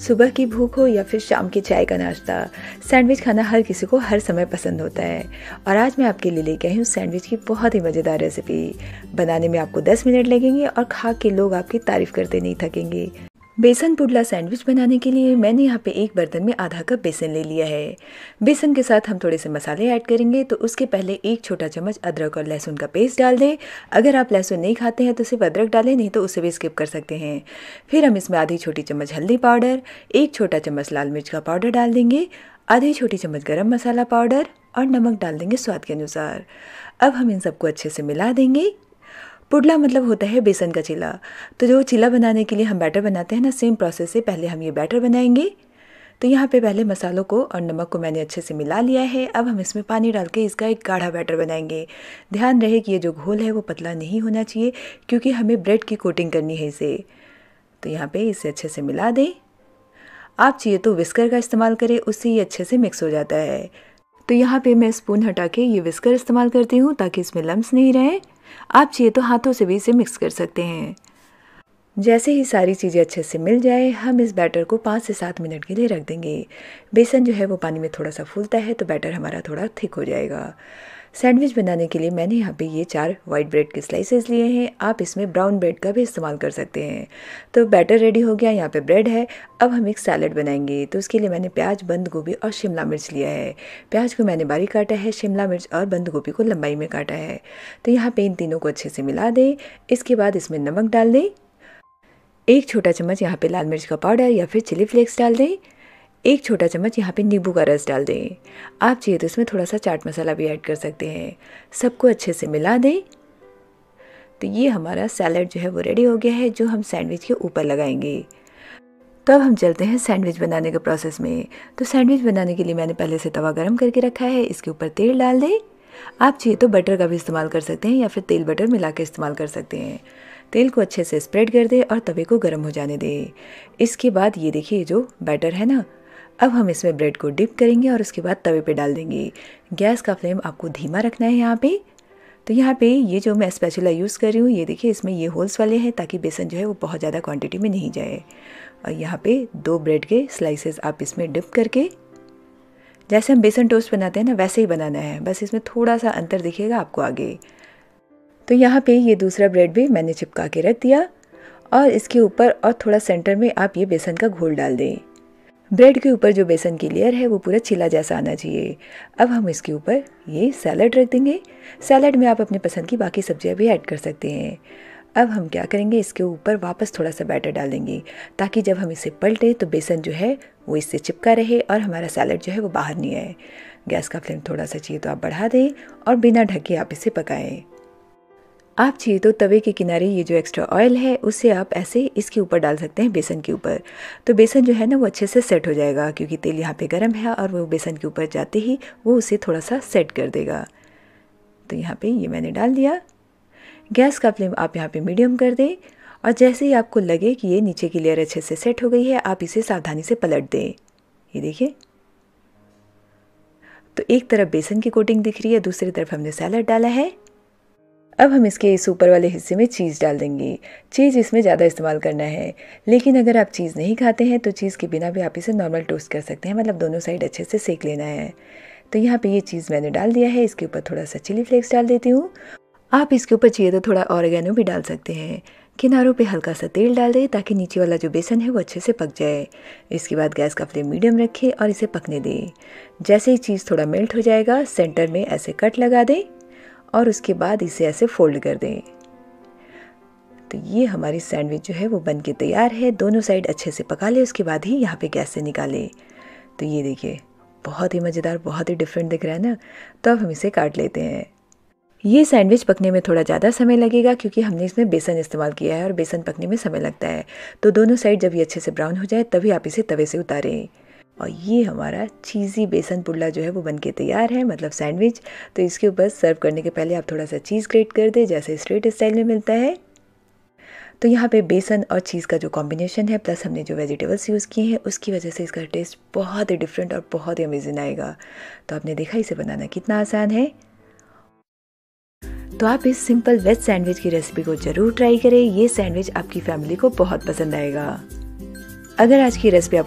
सुबह की भूख हो या फिर शाम की चाय का नाश्ता सैंडविच खाना हर किसी को हर समय पसंद होता है और आज मैं आपके लिए लेके आई हूँ सैंडविच की बहुत ही मज़ेदार रेसिपी बनाने में आपको 10 मिनट लगेंगे और खा के लोग आपकी तारीफ़ करते नहीं थकेंगे बेसन पुडला सैंडविच बनाने के लिए मैंने यहाँ पे एक बर्तन में आधा कप बेसन ले लिया है बेसन के साथ हम थोड़े से मसाले ऐड करेंगे तो उसके पहले एक छोटा चम्मच अदरक और लहसुन का पेस्ट डाल दें अगर आप लहसुन नहीं खाते हैं तो सिर्फ अदरक डालें नहीं तो उसे भी स्किप कर सकते हैं फिर हम इसमें आधी छोटी चम्मच हल्दी पाउडर एक छोटा चम्मच लाल मिर्च का पाउडर डाल देंगे आधी छोटी चम्मच गर्म मसाला पाउडर और नमक डाल देंगे स्वाद के अनुसार अब हम इन सबको अच्छे से मिला देंगे पुडला मतलब होता है बेसन का चीला तो जो चीला बनाने के लिए हम बैटर बनाते हैं ना सेम प्रोसेस से पहले हम ये बैटर बनाएंगे तो यहाँ पे पहले मसालों को और नमक को मैंने अच्छे से मिला लिया है अब हम इसमें पानी डाल के इसका एक गाढ़ा बैटर बनाएंगे ध्यान रहे कि ये जो घोल है वो पतला नहीं होना चाहिए क्योंकि हमें ब्रेड की कोटिंग करनी है इसे तो यहाँ पे इसे अच्छे से मिला दें आप चाहिए तो विस्कर का इस्तेमाल करें उससे ये अच्छे से मिक्स हो जाता है तो यहाँ पे मैं स्पून हटा के ये विस्कर इस्तेमाल करती हूँ ताकि इसमें लम्स नहीं रहें आप चाहिए तो हाथों से भी इसे मिक्स कर सकते हैं जैसे ही सारी चीज़ें अच्छे से मिल जाए हम इस बैटर को पाँच से सात मिनट के लिए रख देंगे बेसन जो है वो पानी में थोड़ा सा फूलता है तो बैटर हमारा थोड़ा थिक हो जाएगा सैंडविच बनाने के लिए मैंने यहाँ पे ये चार वाइट ब्रेड के स्लाइसेस लिए हैं आप इसमें ब्राउन ब्रेड का भी इस्तेमाल कर सकते हैं तो बैटर रेडी हो गया यहाँ पे ब्रेड है अब हम एक सैलड बनाएंगे तो उसके लिए मैंने प्याज बंद गोभी और शिमला मिर्च लिया है प्याज को मैंने बारीक काटा है शिमला मिर्च और बंद गोभी को लंबाई में काटा है तो यहाँ पर इन तीनों को अच्छे से मिला दें इसके बाद इसमें नमक डाल दें एक छोटा चम्मच यहाँ पे लाल मिर्च का पाउडर या फिर चिली फ्लेक्स डाल दें एक छोटा चम्मच यहाँ पे नींबू का रस डाल दें आप चाहिए तो इसमें थोड़ा सा चाट मसाला भी ऐड कर सकते हैं सबको अच्छे से मिला दें तो ये हमारा सैलड जो है वो रेडी हो गया है जो हम सैंडविच के ऊपर लगाएंगे तब तो हम चलते हैं सैंडविच बनाने के प्रोसेस में तो सैंडविच बनाने के लिए मैंने पहले से तवा गर्म करके रखा है इसके ऊपर तेल डाल दें आप चाहिए तो बटर का भी इस्तेमाल कर सकते हैं या फिर तेल बटर मिला के इस्तेमाल कर सकते हैं तेल को अच्छे से स्प्रेड कर दें और तवे को गर्म हो जाने दें इसके बाद ये देखिए जो बैटर है ना अब हम इसमें ब्रेड को डिप करेंगे और उसके बाद तवे पे डाल देंगे गैस का फ्लेम आपको धीमा रखना है यहाँ पे तो यहाँ पे ये जो मैं स्पेशला यूज़ कर रही हूँ ये देखिए इसमें ये होल्स वाले हैं ताकि बेसन जो है वो बहुत ज़्यादा क्वांटिटी में नहीं जाए और यहाँ पे दो ब्रेड के स्लाइसेस आप इसमें डिप करके जैसे हम बेसन टोस्ट बनाते हैं ना वैसे ही बनाना है बस इसमें थोड़ा सा अंतर दिखेगा आपको आगे तो यहाँ पे ये दूसरा ब्रेड भी मैंने चिपका के रख दिया और इसके ऊपर और थोड़ा सेंटर में आप ये बेसन का घोल डाल दें ब्रेड के ऊपर जो बेसन की लेयर है वो पूरा छिला जैसा आना चाहिए अब हम इसके ऊपर ये सैलड रख देंगे सैलड में आप अपने पसंद की बाकी सब्जियाँ भी ऐड कर सकते हैं अब हम क्या करेंगे इसके ऊपर वापस थोड़ा सा बैटर डालेंगे ताकि जब हम इसे पलटें तो बेसन जो है वो इससे चिपका रहे और हमारा सैलड जो है वो बाहर नहीं आए गैस का फ्लेम थोड़ा सा चाहिए तो आप बढ़ा दें और बिना ढके आप इसे पकाएं आप चाहिए तो तवे के किनारे ये जो एक्स्ट्रा ऑयल है उसे आप ऐसे इसके ऊपर डाल सकते हैं बेसन के ऊपर तो बेसन जो है ना वो अच्छे से सेट हो जाएगा क्योंकि तेल यहाँ पे गर्म है और वो बेसन के ऊपर जाते ही वो उसे थोड़ा सा सेट कर देगा तो यहाँ पे ये मैंने डाल दिया गैस का फ्लेम आप यहाँ पे मीडियम कर दें और जैसे ही आपको लगे कि ये नीचे की लेयर अच्छे से सेट हो गई है आप इसे सावधानी से पलट दें ये देखिए तो एक तरफ बेसन की कोटिंग दिख रही है दूसरी तरफ हमने सैलड डाला है अब हम इसके इस ऊपर वाले हिस्से में चीज़ डाल देंगे चीज़ इसमें ज़्यादा इस्तेमाल करना है लेकिन अगर आप चीज़ नहीं खाते हैं तो चीज़ के बिना भी आप इसे नॉर्मल टोस्ट कर सकते हैं मतलब दोनों साइड अच्छे से सेक लेना है तो यहाँ पे ये चीज़ मैंने डाल दिया है इसके ऊपर थोड़ा सा चिली फ्लेक्स डाल देती हूँ आप इसके ऊपर चाहिए तो थोड़ा ऑरिगेनो भी डाल सकते हैं किनारों पे हल्का सा तेल डाल दें ताकि नीचे वाला जो बेसन है वो अच्छे से पक जाए इसके बाद गैस का फ्लेम मीडियम रखें और इसे पकने दें जैसे ही चीज़ थोड़ा मेल्ट हो जाएगा सेंटर में ऐसे कट लगा दें और उसके बाद इसे ऐसे फोल्ड कर दें तो ये हमारी सैंडविच जो है वो बन के तैयार है दोनों साइड अच्छे से पका लें उसके बाद ही यहाँ पे गैस से निकालें तो ये देखिए बहुत ही मज़ेदार बहुत ही डिफरेंट दिख रहा है ना तो अब हम इसे काट लेते हैं ये सैंडविच पकने में थोड़ा ज़्यादा समय लगेगा क्योंकि हमने इसमें बेसन इस्तेमाल किया है और बेसन पकने में समय लगता है तो दोनों साइड जब ये अच्छे से ब्राउन हो जाए तभी आप इसे तवे से उतारें और ये हमारा चीज़ी बेसन पुड़ला जो है वो बनके तैयार है मतलब सैंडविच तो इसके ऊपर सर्व करने के पहले आप थोड़ा सा चीज़ ग्रेट कर दें जैसे स्ट्रेट स्टाइल में मिलता है तो यहाँ पे बेसन और चीज़ का जो कॉम्बिनेशन है प्लस हमने जो वेजिटेबल्स यूज़ किए हैं उसकी वजह से इसका टेस्ट बहुत ही डिफरेंट और बहुत ही अमेजिंग आएगा तो आपने देखा इसे बनाना कितना आसान है तो आप इस सिंपल वेज सैंडविच की रेसिपी को ज़रूर ट्राई करें ये सैंडविच आपकी फैमिली को बहुत पसंद आएगा अगर आज की रेसिपी आप